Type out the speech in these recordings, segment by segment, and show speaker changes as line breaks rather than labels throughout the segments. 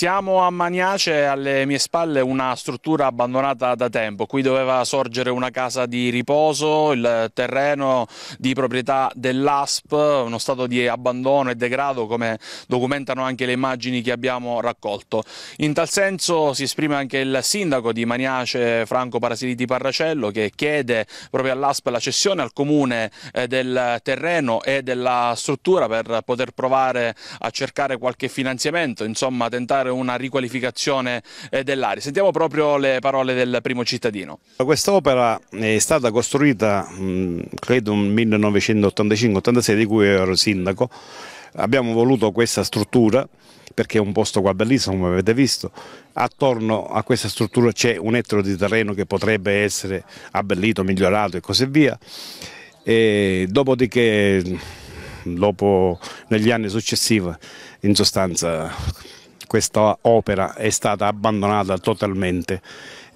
Siamo a Maniace, alle mie spalle una struttura abbandonata da tempo. Qui doveva sorgere una casa di riposo, il terreno di proprietà dell'ASP, uno stato di abbandono e degrado come documentano anche le immagini che abbiamo raccolto. In tal senso si esprime anche il sindaco di Maniace, Franco Parasiliti Parracello, che chiede proprio all'ASP la cessione al comune eh, del terreno e della struttura per poter provare a cercare qualche finanziamento, insomma tentare fare una riqualificazione eh, dell'area. Sentiamo proprio le parole del primo cittadino.
Quest'opera è stata costruita credo nel 1985-86 di cui ero sindaco. Abbiamo voluto questa struttura perché è un posto qua bellissimo come avete visto, attorno a questa struttura c'è un ettaro di terreno che potrebbe essere abbellito, migliorato e così via. E dopodiché dopo, negli anni successivi in sostanza questa opera è stata abbandonata totalmente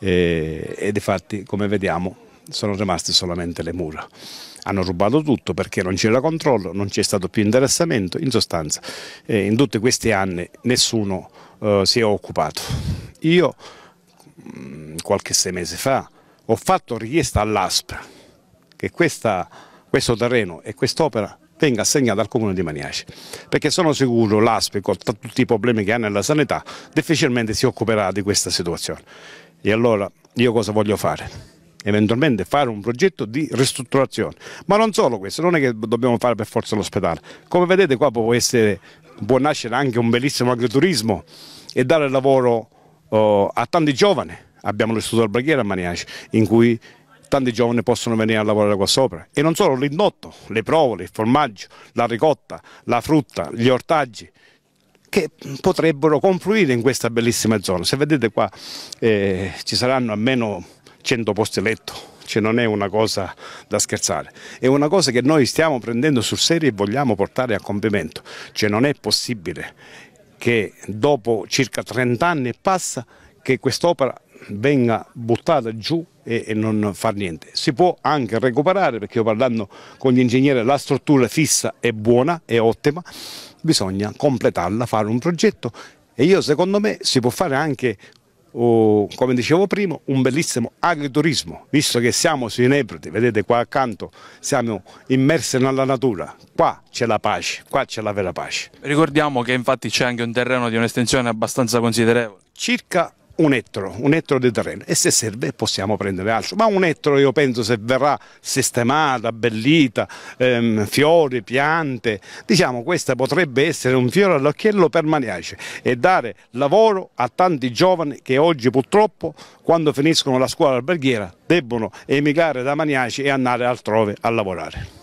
eh, e di fatti come vediamo sono rimaste solamente le mura. Hanno rubato tutto perché non c'era controllo, non c'è stato più interessamento, in sostanza eh, in tutti questi anni nessuno eh, si è occupato. Io mh, mm, qualche sei mesi fa ho fatto richiesta all'ASP che questa, questo terreno e quest'opera venga assegnata al comune di Maniaci, perché sono sicuro l'ASPE con tutti i problemi che ha nella sanità, difficilmente si occuperà di questa situazione. E allora io cosa voglio fare? eventualmente fare un progetto di ristrutturazione. Ma non solo questo, non è che dobbiamo fare per forza l'ospedale. Come vedete qua può, essere, può, nascere anche un bellissimo agriturismo e dare lavoro oh, a tanti giovani. Abbiamo l'istituto alberghiero a Maniaci in cui tanti giovani possono venire a lavorare qua sopra. E non solo l'indotto, le provole, il formaggio, la ricotta, la frutta, gli ortaggi che potrebbero confluire in questa bellissima zona. Se vedete qua eh, ci saranno almeno 100 posti letto cioè non è una cosa da scherzare, è una cosa che noi stiamo prendendo sul serio e vogliamo portare a compimento, cioè non è possibile che dopo circa 30 anni e passa che quest'opera venga buttata giù e, e non far niente. Si può anche recuperare, perché io parlando con gli ingegneri la struttura fissa è buona, è ottima, bisogna completarla, fare un progetto e io secondo me si può fare anche o, oh, come dicevo prima, un bellissimo agriturismo, visto che siamo sui Nebrodi, vedete qua accanto siamo immersi nella natura,
qua c'è la pace, qua c'è la vera pace. Ricordiamo che infatti c'è anche un terreno di un'estensione abbastanza considerevole. Circa
un ettaro, un ettaro di terreno e se serve possiamo prendere altro, ma un ettaro io penso se verrà sistemata, abbellita, ehm, fiori, piante, diciamo questa potrebbe essere un fiore all'occhiello per Maniace e dare lavoro a tanti giovani che oggi purtroppo quando finiscono la scuola alberghiera debbono emigrare da Maniaci e andare altrove a lavorare.